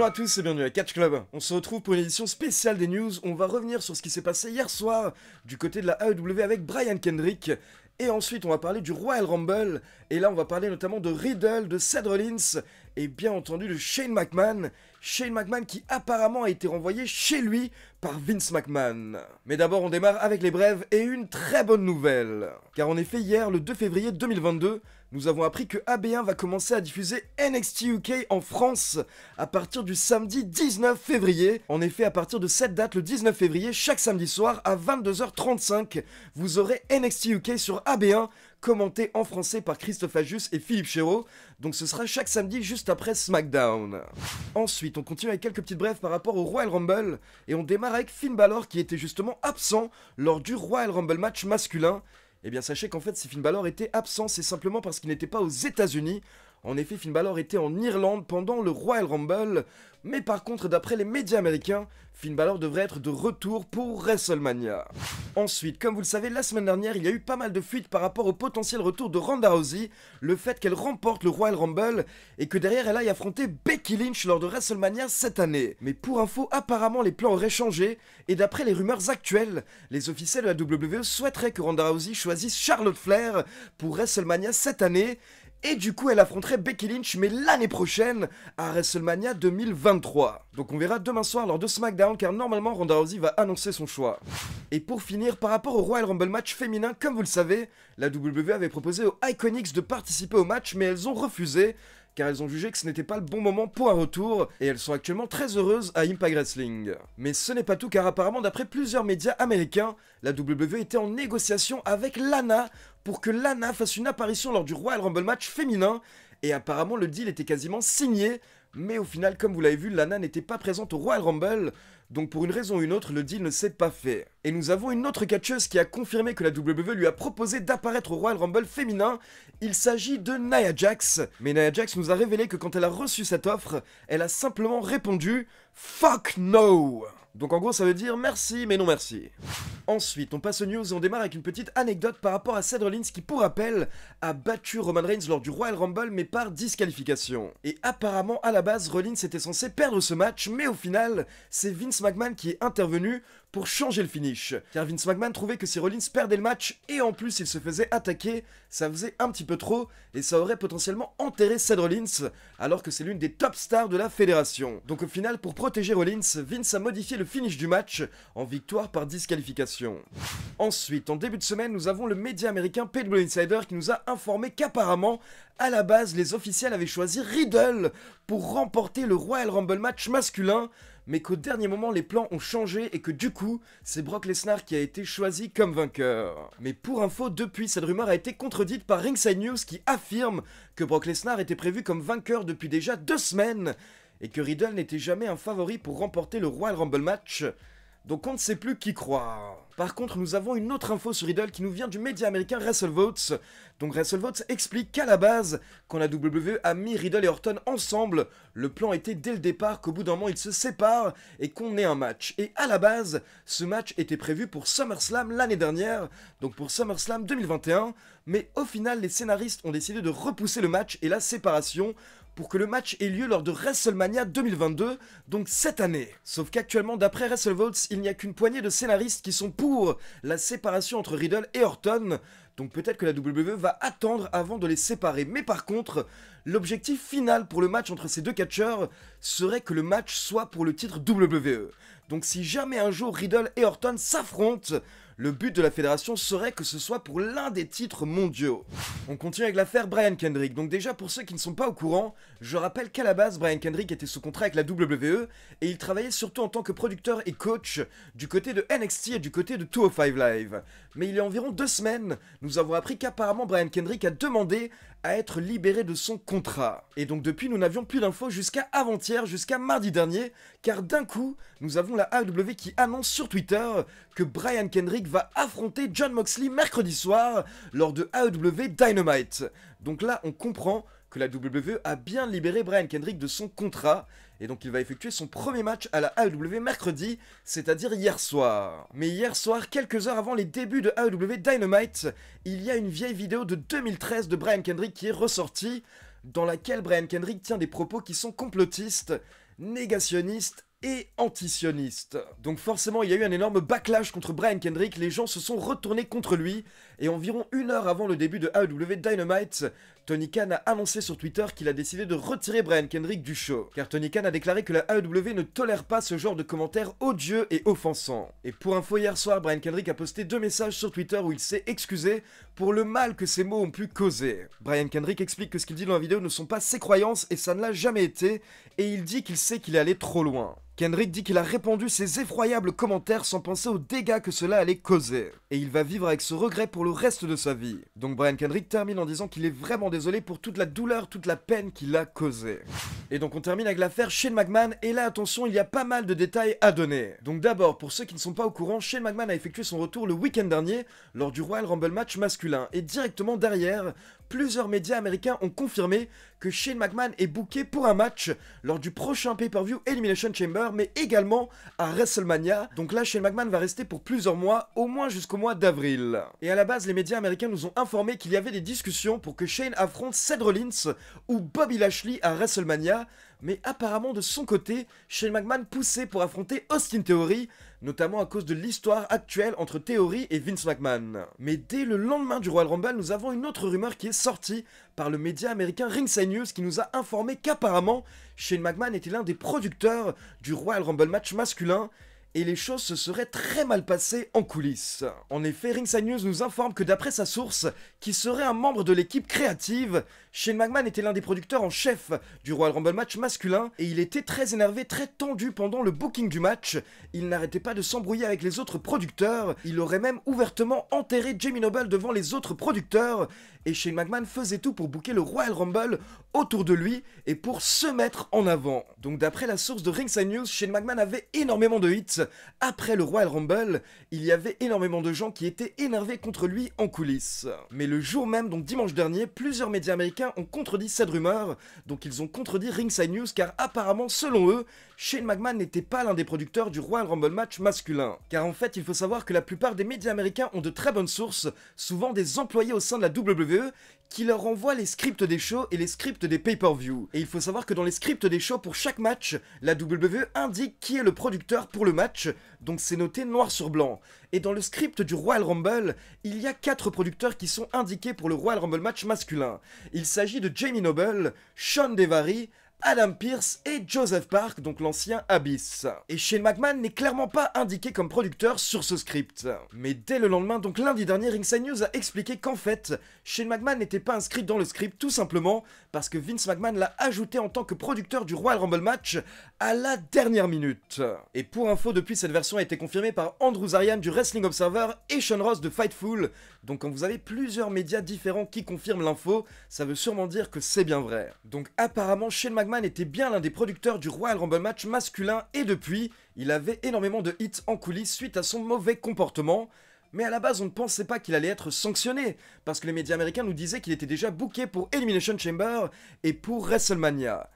Bonjour à tous et bienvenue à Catch Club. On se retrouve pour une édition spéciale des news. On va revenir sur ce qui s'est passé hier soir du côté de la AEW avec Brian Kendrick. Et ensuite, on va parler du Royal Rumble. Et là, on va parler notamment de Riddle, de Seth Rollins et bien entendu de Shane McMahon. Shane McMahon qui apparemment a été renvoyé chez lui par Vince McMahon. Mais d'abord, on démarre avec les brèves et une très bonne nouvelle. Car en effet, hier, le 2 février 2022, nous avons appris que AB1 va commencer à diffuser NXT UK en France à partir du samedi 19 février. En effet, à partir de cette date, le 19 février, chaque samedi soir à 22h35, vous aurez NXT UK sur AB1 commenté en français par Christophe Ajus et Philippe Chéreau. Donc ce sera chaque samedi juste après SmackDown. Ensuite, on continue avec quelques petites brèves par rapport au Royal Rumble. Et on démarre avec Finn Balor qui était justement absent lors du Royal Rumble match masculin. Eh bien, sachez qu'en fait, si Finn Balor était absent, c'est simplement parce qu'il n'était pas aux États-Unis en effet, Finn Balor était en Irlande pendant le Royal Rumble, mais par contre, d'après les médias américains, Finn Balor devrait être de retour pour WrestleMania. Ensuite, comme vous le savez, la semaine dernière, il y a eu pas mal de fuites par rapport au potentiel retour de Ronda Rousey, le fait qu'elle remporte le Royal Rumble et que derrière elle aille affronter Becky Lynch lors de WrestleMania cette année. Mais pour info, apparemment les plans auraient changé et d'après les rumeurs actuelles, les officiels de la WWE souhaiteraient que Ronda Rousey choisisse Charlotte Flair pour WrestleMania cette année et du coup, elle affronterait Becky Lynch, mais l'année prochaine, à WrestleMania 2023. Donc on verra demain soir lors de SmackDown, car normalement Ronda Rousey va annoncer son choix. Et pour finir, par rapport au Royal Rumble match féminin, comme vous le savez, la WWE avait proposé aux Iconics de participer au match, mais elles ont refusé, car elles ont jugé que ce n'était pas le bon moment pour un retour, et elles sont actuellement très heureuses à Impact Wrestling. Mais ce n'est pas tout, car apparemment, d'après plusieurs médias américains, la WWE était en négociation avec Lana pour que Lana fasse une apparition lors du Royal Rumble match féminin. Et apparemment, le deal était quasiment signé. Mais au final, comme vous l'avez vu, Lana n'était pas présente au Royal Rumble. Donc pour une raison ou une autre, le deal ne s'est pas fait. Et nous avons une autre catcheuse qui a confirmé que la WWE lui a proposé d'apparaître au Royal Rumble féminin. Il s'agit de Nia Jax. Mais Nia Jax nous a révélé que quand elle a reçu cette offre, elle a simplement répondu Fuck no! Donc en gros ça veut dire merci mais non merci. Ensuite on passe aux news et on démarre avec une petite anecdote par rapport à Seth Rollins qui pour rappel a battu Roman Reigns lors du Royal Rumble mais par disqualification. Et apparemment à la base Rollins était censé perdre ce match mais au final c'est Vince McMahon qui est intervenu pour changer le finish. Car Vince McMahon trouvait que si Rollins perdait le match et en plus il se faisait attaquer, ça faisait un petit peu trop et ça aurait potentiellement enterré Seth Rollins alors que c'est l'une des top stars de la fédération. Donc au final, pour protéger Rollins, Vince a modifié le finish du match en victoire par disqualification. Ensuite, en début de semaine, nous avons le média américain Pedro Insider qui nous a informé qu'apparemment, à la base, les officiels avaient choisi Riddle pour remporter le Royal Rumble match masculin mais qu'au dernier moment les plans ont changé et que du coup, c'est Brock Lesnar qui a été choisi comme vainqueur. Mais pour info, depuis, cette rumeur a été contredite par Ringside News qui affirme que Brock Lesnar était prévu comme vainqueur depuis déjà deux semaines et que Riddle n'était jamais un favori pour remporter le Royal Rumble match. Donc on ne sait plus qui croire. Par contre, nous avons une autre info sur Riddle qui nous vient du média américain WrestleVotes. Donc WrestleVotes explique qu'à la base, quand la WWE a mis Riddle et Orton ensemble, le plan était dès le départ qu'au bout d'un moment ils se séparent et qu'on ait un match. Et à la base, ce match était prévu pour SummerSlam l'année dernière, donc pour SummerSlam 2021, mais au final les scénaristes ont décidé de repousser le match et la séparation pour que le match ait lieu lors de WrestleMania 2022, donc cette année. Sauf qu'actuellement, d'après WrestleVotes, il n'y a qu'une poignée de scénaristes qui sont pour la séparation entre Riddle et Orton, donc peut-être que la WWE va attendre avant de les séparer. Mais par contre, l'objectif final pour le match entre ces deux catcheurs serait que le match soit pour le titre WWE. Donc si jamais un jour Riddle et Orton s'affrontent, le but de la fédération serait que ce soit pour l'un des titres mondiaux. On continue avec l'affaire Brian Kendrick. Donc déjà, pour ceux qui ne sont pas au courant, je rappelle qu'à la base, Brian Kendrick était sous contrat avec la WWE et il travaillait surtout en tant que producteur et coach du côté de NXT et du côté de 205 Live. Mais il y a environ deux semaines, nous avons appris qu'apparemment Brian Kendrick a demandé à être libéré de son contrat. Et donc depuis, nous n'avions plus d'infos jusqu'à avant-hier, jusqu'à mardi dernier, car d'un coup, nous avons la AEW qui annonce sur Twitter que Brian Kendrick va affronter John Moxley mercredi soir lors de AEW Dynamite. Donc là, on comprend que la WWE a bien libéré Brian Kendrick de son contrat, et donc il va effectuer son premier match à la AEW mercredi, c'est-à-dire hier soir. Mais hier soir, quelques heures avant les débuts de AEW Dynamite, il y a une vieille vidéo de 2013 de Brian Kendrick qui est ressortie, dans laquelle Brian Kendrick tient des propos qui sont complotistes, négationnistes et antisioniste. Donc forcément, il y a eu un énorme backlash contre Brian Kendrick, les gens se sont retournés contre lui, et environ une heure avant le début de AEW Dynamite, Tony Khan a annoncé sur Twitter qu'il a décidé de retirer Brian Kendrick du show, car Tony Khan a déclaré que la AEW ne tolère pas ce genre de commentaires odieux et offensants. Et pour info, hier soir, Brian Kendrick a posté deux messages sur Twitter où il s'est excusé pour le mal que ces mots ont pu causer. Brian Kendrick explique que ce qu'il dit dans la vidéo ne sont pas ses croyances et ça ne l'a jamais été, et il dit qu'il sait qu'il est allé trop loin. Kendrick dit qu'il a répandu ses effroyables commentaires sans penser aux dégâts que cela allait causer. Et il va vivre avec ce regret pour le reste de sa vie. Donc Brian Kendrick termine en disant qu'il est vraiment désolé désolé pour toute la douleur, toute la peine qu'il a causée. Et donc on termine avec l'affaire Shane McMahon, et là attention, il y a pas mal de détails à donner. Donc d'abord, pour ceux qui ne sont pas au courant, Shane McMahon a effectué son retour le week-end dernier, lors du Royal Rumble match masculin, et directement derrière, plusieurs médias américains ont confirmé que Shane McMahon est booké pour un match lors du prochain pay-per-view Elimination Chamber, mais également à WrestleMania. Donc là, Shane McMahon va rester pour plusieurs mois, au moins jusqu'au mois d'avril. Et à la base, les médias américains nous ont informé qu'il y avait des discussions pour que Shane affronte Seth Rollins ou Bobby Lashley à WrestleMania, mais apparemment de son côté, Shane McMahon poussait pour affronter Austin Theory, notamment à cause de l'histoire actuelle entre Theory et Vince McMahon. Mais dès le lendemain du Royal Rumble, nous avons une autre rumeur qui est sortie par le média américain Ringside News qui nous a informé qu'apparemment Shane McMahon était l'un des producteurs du Royal Rumble match masculin et les choses se seraient très mal passées en coulisses. En effet, Ringside News nous informe que d'après sa source, qui serait un membre de l'équipe créative, Shane McMahon était l'un des producteurs en chef du Royal Rumble match masculin et il était très énervé, très tendu pendant le booking du match. Il n'arrêtait pas de s'embrouiller avec les autres producteurs, il aurait même ouvertement enterré Jamie Noble devant les autres producteurs et Shane McMahon faisait tout pour booker le Royal Rumble autour de lui et pour se mettre en avant. Donc d'après la source de Ringside News, Shane McMahon avait énormément de hits après le Royal Rumble, il y avait énormément de gens qui étaient énervés contre lui en coulisses. Mais le jour même, donc dimanche dernier, plusieurs médias américains ont contredit cette rumeur, donc ils ont contredit Ringside News car apparemment, selon eux, Shane McMahon n'était pas l'un des producteurs du Royal Rumble match masculin. Car en fait, il faut savoir que la plupart des médias américains ont de très bonnes sources, souvent des employés au sein de la WWE, qui leur envoient les scripts des shows et les scripts des pay-per-view. Et il faut savoir que dans les scripts des shows pour chaque match, la WWE indique qui est le producteur pour le match, donc c'est noté noir sur blanc. Et dans le script du Royal Rumble, il y a quatre producteurs qui sont indiqués pour le Royal Rumble match masculin. Il s'agit de Jamie Noble, Sean Devary, Adam Pierce et Joseph Park, donc l'ancien Abyss. Et Shane McMahon n'est clairement pas indiqué comme producteur sur ce script. Mais dès le lendemain, donc lundi dernier, Ringside News a expliqué qu'en fait, Shane McMahon n'était pas inscrit dans le script tout simplement parce que Vince McMahon l'a ajouté en tant que producteur du Royal Rumble match à la dernière minute. Et pour info, depuis cette version a été confirmée par Andrew Zarian du Wrestling Observer et Sean Ross de Fightful. Donc quand vous avez plusieurs médias différents qui confirment l'info, ça veut sûrement dire que c'est bien vrai. Donc apparemment, Shane McMahon était bien l'un des producteurs du Royal Rumble match masculin et depuis, il avait énormément de hits en coulisses suite à son mauvais comportement. Mais à la base, on ne pensait pas qu'il allait être sanctionné, parce que les médias américains nous disaient qu'il était déjà booké pour Elimination Chamber et pour WrestleMania.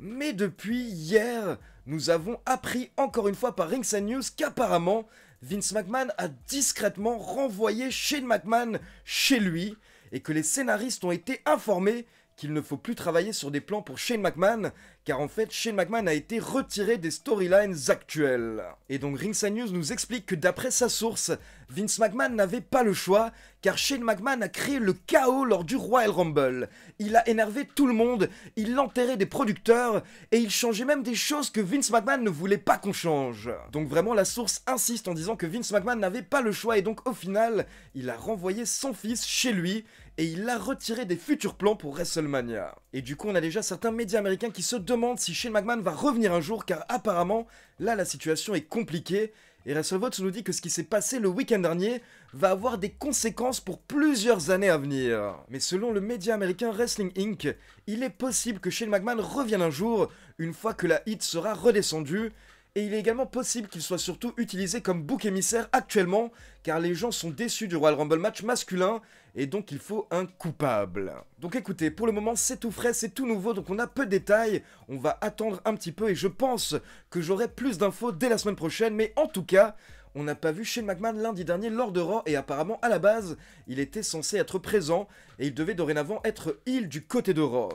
Mais depuis hier, nous avons appris encore une fois par Ringside News qu'apparemment, Vince McMahon a discrètement renvoyé Shane McMahon chez lui, et que les scénaristes ont été informés qu'il ne faut plus travailler sur des plans pour Shane McMahon car en fait Shane McMahon a été retiré des storylines actuelles. Et donc Ringside News nous explique que d'après sa source, Vince McMahon n'avait pas le choix, car Shane McMahon a créé le chaos lors du Royal Rumble. Il a énervé tout le monde, il enterrait des producteurs, et il changeait même des choses que Vince McMahon ne voulait pas qu'on change. Donc vraiment la source insiste en disant que Vince McMahon n'avait pas le choix, et donc au final, il a renvoyé son fils chez lui, et il l'a retiré des futurs plans pour WrestleMania. Et du coup on a déjà certains médias américains qui se demandent si Shane McMahon va revenir un jour car apparemment là la situation est compliquée et WrestleVotes nous dit que ce qui s'est passé le week-end dernier va avoir des conséquences pour plusieurs années à venir. Mais selon le média américain Wrestling Inc., il est possible que Shane McMahon revienne un jour, une fois que la hit sera redescendue, et il est également possible qu'il soit surtout utilisé comme bouc émissaire actuellement, car les gens sont déçus du Royal Rumble match masculin, et donc il faut un coupable. Donc écoutez, pour le moment c'est tout frais, c'est tout nouveau, donc on a peu de détails, on va attendre un petit peu, et je pense que j'aurai plus d'infos dès la semaine prochaine, mais en tout cas, on n'a pas vu Shane McMahon lundi dernier lors de Raw et apparemment à la base, il était censé être présent et il devait dorénavant être il du côté de Raw.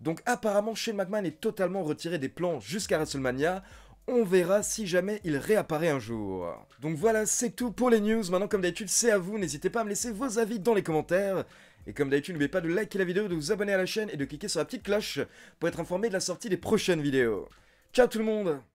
Donc apparemment Shane McMahon est totalement retiré des plans jusqu'à WrestleMania on verra si jamais il réapparaît un jour. Donc voilà, c'est tout pour les news. Maintenant, comme d'habitude, c'est à vous. N'hésitez pas à me laisser vos avis dans les commentaires. Et comme d'habitude, n'oubliez pas de liker la vidéo, de vous abonner à la chaîne et de cliquer sur la petite cloche pour être informé de la sortie des prochaines vidéos. Ciao tout le monde